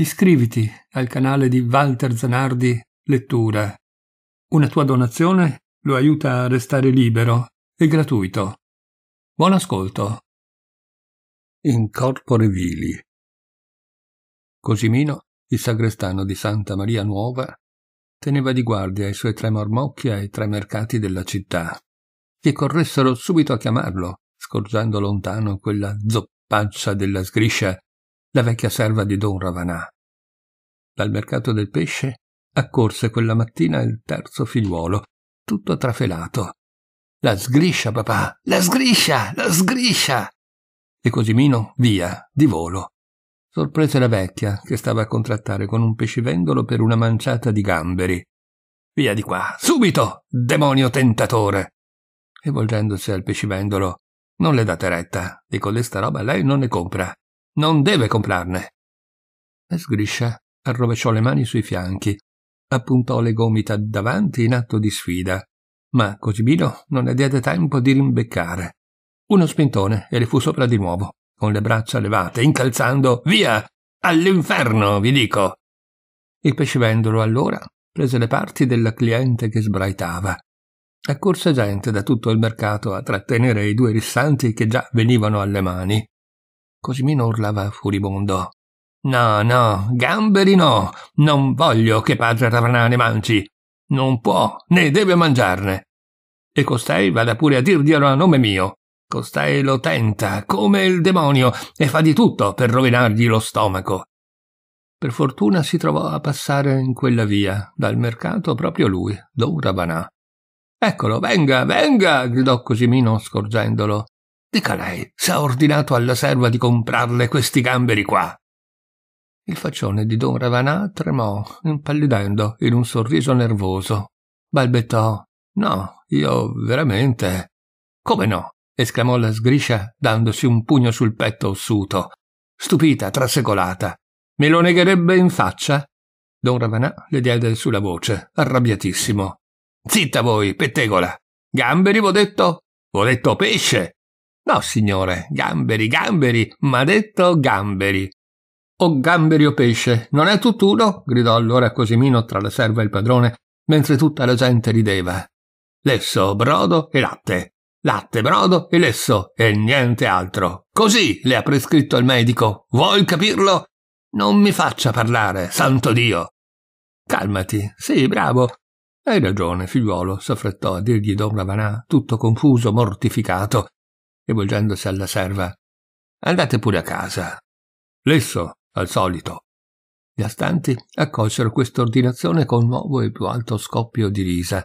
Iscriviti al canale di Walter Zanardi Lettura. Una tua donazione lo aiuta a restare libero e gratuito. Buon ascolto. In corpore vili. Cosimino, il sagrestano di Santa Maria Nuova, teneva di guardia i suoi tre marmocchi ai tre mercati della città, che corressero subito a chiamarlo, scorgendo lontano quella zoppaccia della sgriscia la vecchia serva di don Ravanà. Dal mercato del pesce accorse quella mattina il terzo figliuolo, tutto trafelato. La sgriscia, papà! La sgriscia! La sgriscia! E Cosimino via, di volo. Sorprese la vecchia, che stava a contrattare con un pescivendolo per una manciata di gamberi. Via di qua, subito, demonio tentatore! E volgendosi al pescivendolo, non le date retta, di codesta roba lei non ne compra. Non deve comprarne. La Sgriscia arrovesciò le mani sui fianchi, appuntò le gomita davanti in atto di sfida, ma Cosimino non le diede tempo di rimbeccare. Uno spintone e le fu sopra di nuovo, con le braccia levate, incalzando Via! All'inferno, vi dico! Il pescivendolo allora prese le parti della cliente che sbraitava. Accorse gente da tutto il mercato a trattenere i due rissanti che già venivano alle mani. Cosimino urlava furibondo. No, no, gamberi no, non voglio che padre Ravanà ne mangi. Non può, né deve mangiarne. E costai vada pure a dirglielo a nome mio. Costai lo tenta, come il demonio, e fa di tutto per rovinargli lo stomaco. Per fortuna si trovò a passare in quella via, dal mercato proprio lui, Don Ravanà. Eccolo, venga, venga! gridò Cosimino scorgendolo. Dica lei, se ha ordinato alla serva di comprarle questi gamberi qua. Il faccione di don Ravanà tremò, impallidendo in un sorriso nervoso. Balbettò. No, io veramente. Come no? esclamò la sgriscia, dandosi un pugno sul petto ossuto. Stupita, trasecolata. Me lo negherebbe in faccia? Don Ravanà le diede sulla voce, arrabbiatissimo. Zitta voi, pettegola! Gamberi, v'ho detto? V'ho detto pesce! No, signore, gamberi, gamberi, m'ha detto gamberi. O gamberi o pesce, non è tutt'uno? gridò allora Cosimino tra la serva e il padrone, mentre tutta la gente rideva. Lesso, brodo e latte. Latte, brodo e lesso e niente altro. Così le ha prescritto il medico. Vuoi capirlo? Non mi faccia parlare, santo Dio. Calmati, sì, bravo. Hai ragione, figliuolo, s'affrettò a dirgli don Ravanà, tutto confuso, mortificato e volgendosi alla serva. Andate pure a casa. Lesso, al solito. Gli astanti accolsero quest'ordinazione con nuovo e più alto scoppio di risa,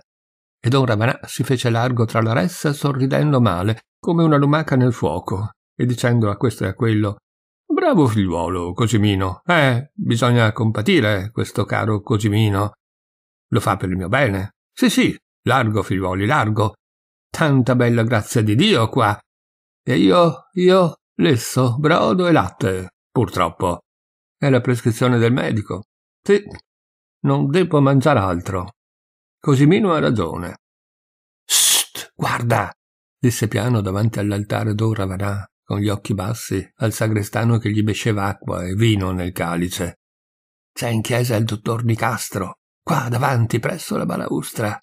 e don Ravanà si fece largo tra la ressa sorridendo male, come una lumaca nel fuoco, e dicendo a questo e a quello Bravo figliuolo, Cosimino. Eh, bisogna compatire questo caro Cosimino. Lo fa per il mio bene. Sì, sì, largo figliuoli, largo. Tanta bella grazia di Dio qua, e io, io, lesso, brodo e latte, purtroppo. È la prescrizione del medico. Sì, non devo mangiare altro. Cosimino ha ragione. Sst, guarda, disse piano davanti all'altare d'Oravanà, con gli occhi bassi, al sagrestano che gli besceva acqua e vino nel calice. C'è in chiesa il dottor Nicastro, qua davanti, presso la balaustra.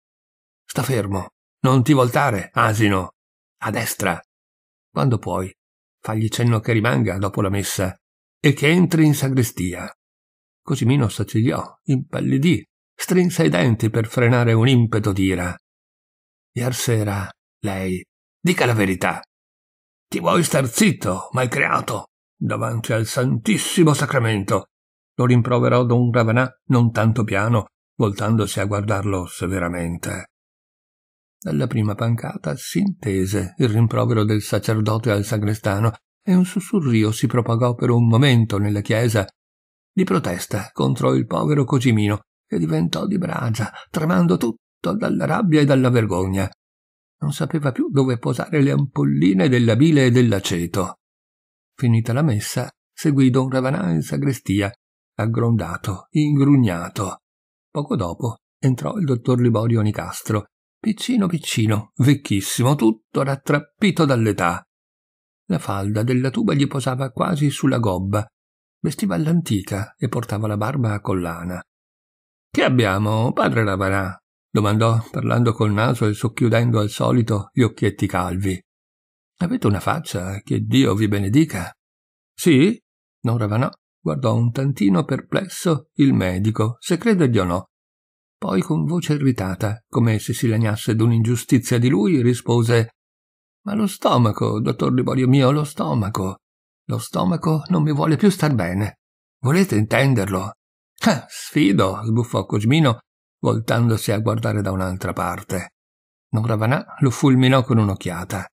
Sta fermo, non ti voltare, asino. A destra, quando puoi. Fagli cenno che rimanga dopo la messa e che entri in sagrestia. Cosimino s'accigliò, impallidì, strinse i denti per frenare un impeto d'ira. Ier sera, lei, dica la verità. Ti vuoi star zitto, malcreato, davanti al Santissimo Sacramento? Lo rimproverò don Ravanà non tanto piano, voltandosi a guardarlo severamente. Dalla prima pancata si intese il rimprovero del sacerdote al sagrestano e un sussurrio si propagò per un momento nella chiesa di protesta contro il povero Cosimino, che diventò di bragia, tremando tutto dalla rabbia e dalla vergogna. Non sapeva più dove posare le ampolline della bile e dell'aceto. Finita la messa, seguì don Ravanà in sagrestia, aggrondato, ingrugnato. Poco dopo entrò il dottor Liborio Nicastro piccino piccino, vecchissimo, tutto rattrappito dall'età. La falda della tuba gli posava quasi sulla gobba, vestiva all'antica e portava la barba a collana. Che abbiamo, padre Lavarà? domandò, parlando col naso e socchiudendo al solito gli occhietti calvi. Avete una faccia, che Dio vi benedica. Sì? Non ravanò, guardò un tantino perplesso il medico, se credergli o no, poi con voce irritata, come se si lagnasse d'un'ingiustizia di lui, rispose Ma lo stomaco, dottor Liborio mio, lo stomaco. Lo stomaco non mi vuole più star bene. Volete intenderlo? Ah, sfido, sbuffò Cosmino, voltandosi a guardare da un'altra parte. Don Ravanà lo fulminò con un'occhiata.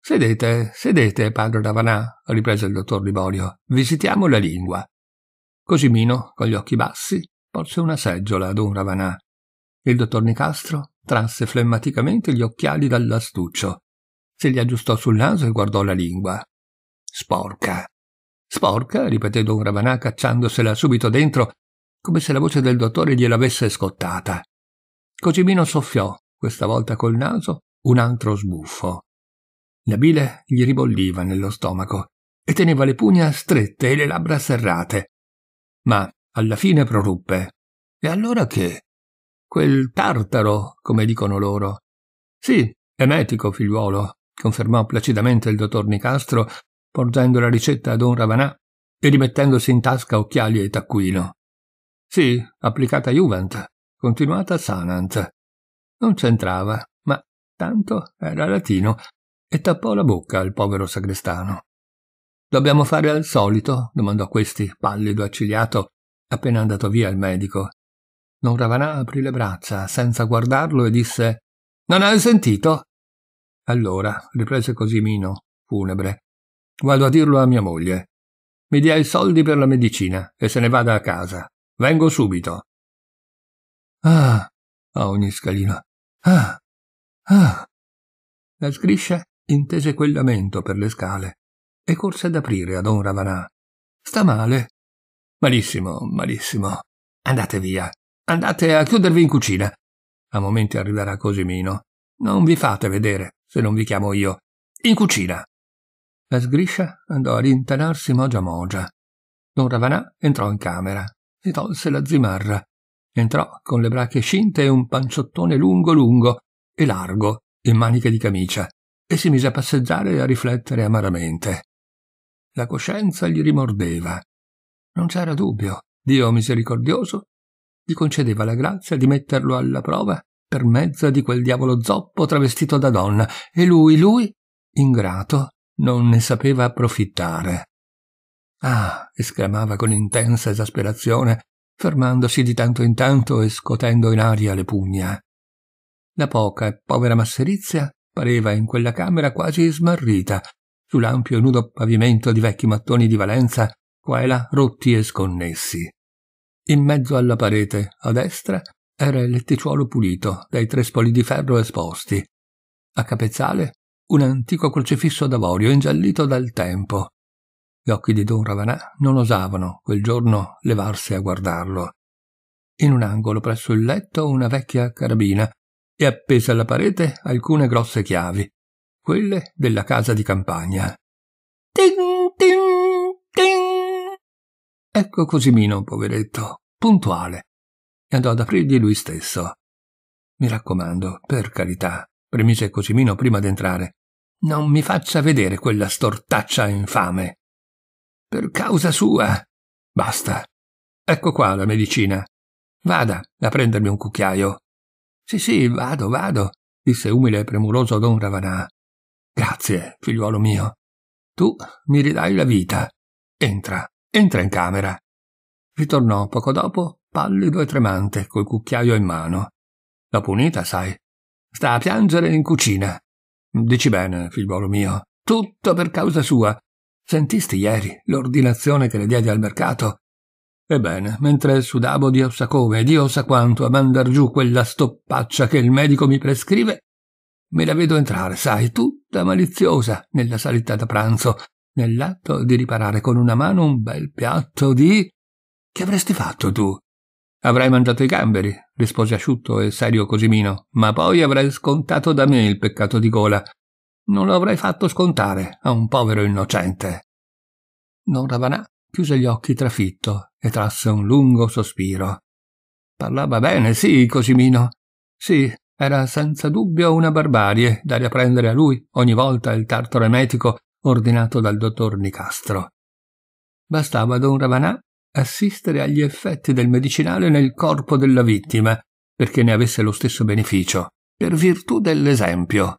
Sedete, sedete, padre Ravanà, riprese il dottor Liborio. Visitiamo la lingua. Cosimino, con gli occhi bassi, porse una seggiola ad un Ravanà il dottor Nicastro trasse flemmaticamente gli occhiali dall'astuccio, se li aggiustò sul naso e guardò la lingua. Sporca. Sporca, ripeté don Ravanà cacciandosela subito dentro, come se la voce del dottore gliel'avesse scottata. Cosimino soffiò, questa volta col naso, un altro sbuffo. La bile gli ribolliva nello stomaco e teneva le pugna strette e le labbra serrate. Ma alla fine proruppe. E allora che? quel tartaro, come dicono loro. Sì, emetico, figliuolo, confermò placidamente il dottor Nicastro, porgendo la ricetta a don Ravanà e rimettendosi in tasca occhiali e taccuino. Sì, applicata Juvent, continuata Sanant. Non c'entrava, ma tanto era latino e tappò la bocca al povero sagrestano. Dobbiamo fare al solito? domandò questi, pallido, accigliato, appena andato via il medico. Don Ravanà aprì le braccia, senza guardarlo, e disse Non hai sentito? Allora, riprese Cosimino, funebre, vado a dirlo a mia moglie. Mi dia i soldi per la medicina e se ne vada a casa. Vengo subito. Ah, a ogni scalino. Ah, ah. La scriscia intese quel lamento per le scale e corse ad aprire a don Ravanà. Sta male. Malissimo, malissimo. Andate via. Andate a chiudervi in cucina. A momenti arriverà Cosimino. Non vi fate vedere, se non vi chiamo io. In cucina. La sgriscia andò a rintanarsi mogia mogia. Don Ravanà entrò in camera, si tolse la zimarra, entrò con le brache scinte e un panciottone lungo lungo e largo in maniche di camicia e si mise a passeggiare e a riflettere amaramente. La coscienza gli rimordeva. Non c'era dubbio, Dio misericordioso gli concedeva la grazia di metterlo alla prova per mezzo di quel diavolo zoppo travestito da donna, e lui, lui, ingrato, non ne sapeva approfittare. Ah! esclamava con intensa esasperazione, fermandosi di tanto in tanto e scotendo in aria le pugna. La poca e povera masserizia pareva in quella camera quasi smarrita, sull'ampio e nudo pavimento di vecchi mattoni di Valenza, qua e là rotti e sconnessi. In mezzo alla parete, a destra, era il letticciuolo pulito dai tre spoli di ferro esposti. A capezzale, un antico crocifisso d'avorio ingiallito dal tempo. Gli occhi di Don Ravanà non osavano, quel giorno, levarsi a guardarlo. In un angolo presso il letto una vecchia carabina e appese alla parete alcune grosse chiavi, quelle della casa di campagna. Tin, tin, tin! Ecco Cosimino, poveretto, puntuale. E andò ad aprirgli lui stesso. Mi raccomando, per carità, premise Cosimino prima d'entrare. Non mi faccia vedere quella stortaccia infame. Per causa sua. Basta. Ecco qua la medicina. Vada a prendermi un cucchiaio. Sì, sì, vado, vado, disse umile e premuroso don Ravanà. Grazie, figliuolo mio. Tu mi ridai la vita. Entra. Entra in camera. Ritornò poco dopo, pallido e tremante, col cucchiaio in mano. La punita, sai. Sta a piangere in cucina. Dici bene, figliuolo mio. Tutto per causa sua. Sentisti ieri l'ordinazione che le diedi al mercato? Ebbene, mentre sudavo Dio sa come Dio sa quanto a mandar giù quella stoppaccia che il medico mi prescrive, me la vedo entrare, sai, tutta maliziosa, nella saletta da pranzo, nell'atto di riparare con una mano un bel piatto di... Che avresti fatto tu? Avrei mangiato i gamberi, rispose asciutto e serio Cosimino, ma poi avrei scontato da me il peccato di gola. Non lo avrei fatto scontare a un povero innocente. Don Ravanà chiuse gli occhi trafitto e trasse un lungo sospiro. Parlava bene, sì, Cosimino. Sì, era senza dubbio una barbarie dare a prendere a lui ogni volta il tartaro emetico ordinato dal dottor Nicastro. Bastava a Don Ravanà assistere agli effetti del medicinale nel corpo della vittima perché ne avesse lo stesso beneficio, per virtù dell'esempio.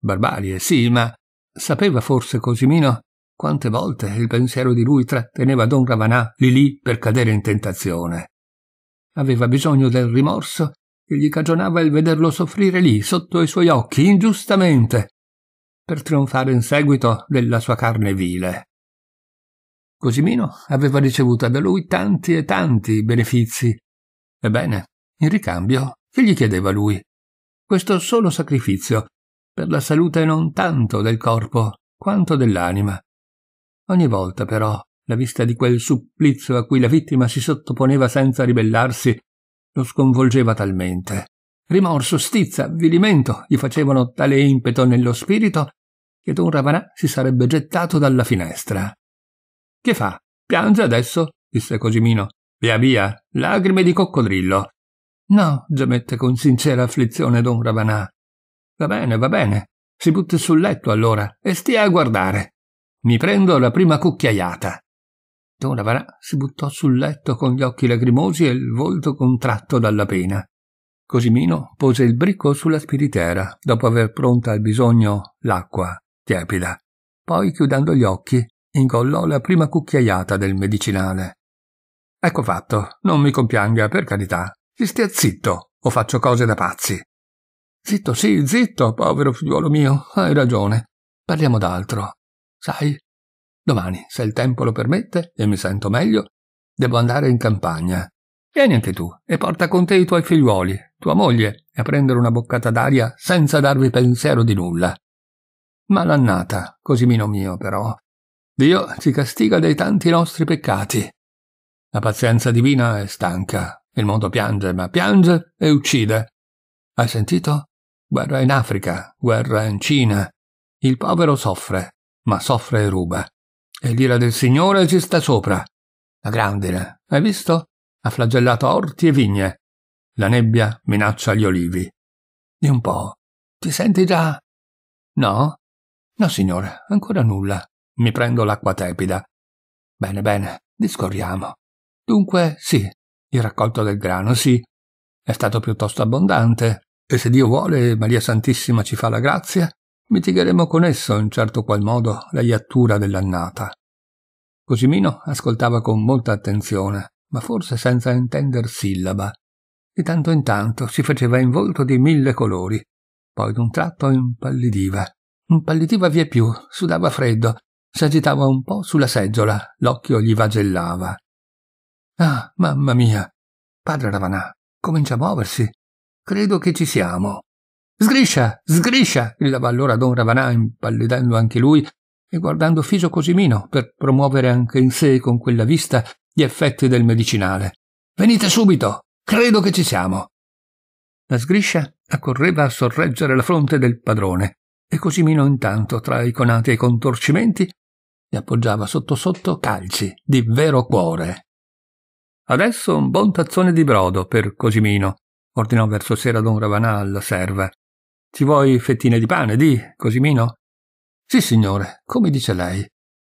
Barbarie, eh, sì, ma sapeva forse Cosimino quante volte il pensiero di lui tratteneva Don Ravanà lì lì per cadere in tentazione. Aveva bisogno del rimorso che gli cagionava il vederlo soffrire lì, sotto i suoi occhi, ingiustamente, per trionfare in seguito della sua carne vile. Cosimino aveva ricevuto da lui tanti e tanti benefizi. Ebbene, in ricambio, che gli chiedeva lui? Questo solo sacrificio, per la salute non tanto del corpo quanto dell'anima. Ogni volta, però, la vista di quel supplizio a cui la vittima si sottoponeva senza ribellarsi lo sconvolgeva talmente. Rimorso, stizza, avvilimento gli facevano tale impeto nello spirito che Don Ravanà si sarebbe gettato dalla finestra. Che fa? Piange adesso? disse Cosimino. Via via, lagrime di coccodrillo. No, gemette con sincera afflizione Don Ravanà. Va bene, va bene. Si butti sul letto allora e stia a guardare. Mi prendo la prima cucchiaiata. Don Ravanà si buttò sul letto con gli occhi lacrimosi e il volto contratto dalla pena. Cosimino pose il bricco sulla spiritera, dopo aver pronta al bisogno l'acqua tiepida. Poi, chiudendo gli occhi, ingollò la prima cucchiaiata del medicinale. Ecco fatto, non mi compianga, per carità. Si stia zitto, o faccio cose da pazzi. Zitto, sì, zitto, povero figliuolo mio, hai ragione. Parliamo d'altro. Sai, domani, se il tempo lo permette e mi sento meglio, devo andare in campagna. Vieni anche tu e porta con te i tuoi figliuoli, tua moglie, a prendere una boccata d'aria senza darvi pensiero di nulla. Malannata, Cosimino mio, però. Dio ci castiga dei tanti nostri peccati. La pazienza divina è stanca. Il mondo piange, ma piange e uccide. Hai sentito? Guerra in Africa, guerra in Cina. Il povero soffre, ma soffre e ruba. E l'ira del Signore ci sta sopra. La grandine, hai visto? Ha flagellato orti e vigne. La nebbia minaccia gli olivi. Di un po'. Ti senti già? No? No, signore, ancora nulla. Mi prendo l'acqua tepida. Bene, bene, discorriamo. Dunque, sì, il raccolto del grano, sì, è stato piuttosto abbondante, e se Dio vuole e Maria Santissima ci fa la grazia, mitigheremo con esso in certo qual modo la iattura dell'annata. Cosimino ascoltava con molta attenzione, ma forse senza intender sillaba. Di tanto in tanto si faceva in volto di mille colori, poi d'un tratto impallidiva impallidiva via più, sudava freddo, si agitava un po' sulla seggiola, l'occhio gli vagellava. Ah, mamma mia! Padre Ravanà, comincia a muoversi. Credo che ci siamo. Sgriscia, sgriscia! gridava allora don Ravanà, impallidendo anche lui e guardando Fiso Cosimino per promuovere anche in sé con quella vista gli effetti del medicinale. Venite subito! Credo che ci siamo! La sgriscia accorreva a sorreggere la fronte del padrone e Cosimino intanto, tra iconate e contorcimenti, gli appoggiava sotto sotto calci di vero cuore. Adesso un buon tazzone di brodo per Cosimino, ordinò verso sera don Ravanà alla serva. Ci vuoi fettine di pane, di, Cosimino? Sì, signore, come dice lei.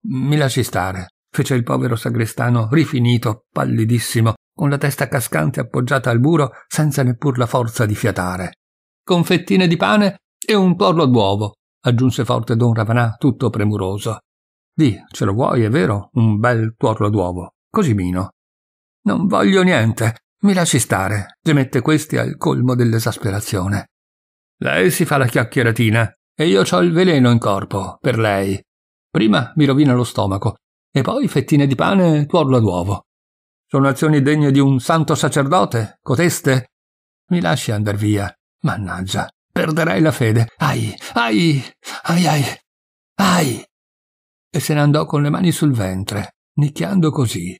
Mi lasci stare, fece il povero sagrestano rifinito, pallidissimo, con la testa cascante appoggiata al muro senza neppur la forza di fiatare. Con fettine di pane e un porlo d'uovo, aggiunse forte Don Ravanà, tutto premuroso. Di, ce lo vuoi, è vero? Un bel tuorlo d'uovo. così mino. Non voglio niente. Mi lasci stare, gemette questi al colmo dell'esasperazione. Lei si fa la chiacchieratina e io ho il veleno in corpo, per lei. Prima mi rovina lo stomaco e poi fettine di pane e tuorlo d'uovo. Sono azioni degne di un santo sacerdote, coteste? Mi lasci andar via, mannaggia. Perderai la fede. Ai, ai, ai, ai, ai. E se ne andò con le mani sul ventre, nicchiando così.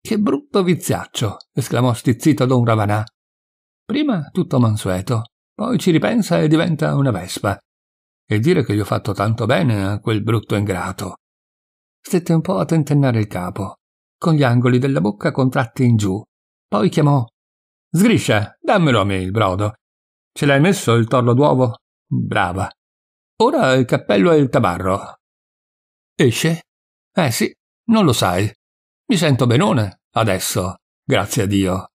Che brutto viziaccio! esclamò stizzito don Ravanà. Prima tutto mansueto, poi ci ripensa e diventa una vespa. E dire che gli ho fatto tanto bene a quel brutto ingrato. Stette un po' a tentennare il capo, con gli angoli della bocca contratti in giù. Poi chiamò Sgriscia, dammelo a me il brodo, Ce l'hai messo il torlo d'uovo? Brava. Ora il cappello e il tabarro. Esce? Eh sì, non lo sai. Mi sento benone, adesso, grazie a Dio.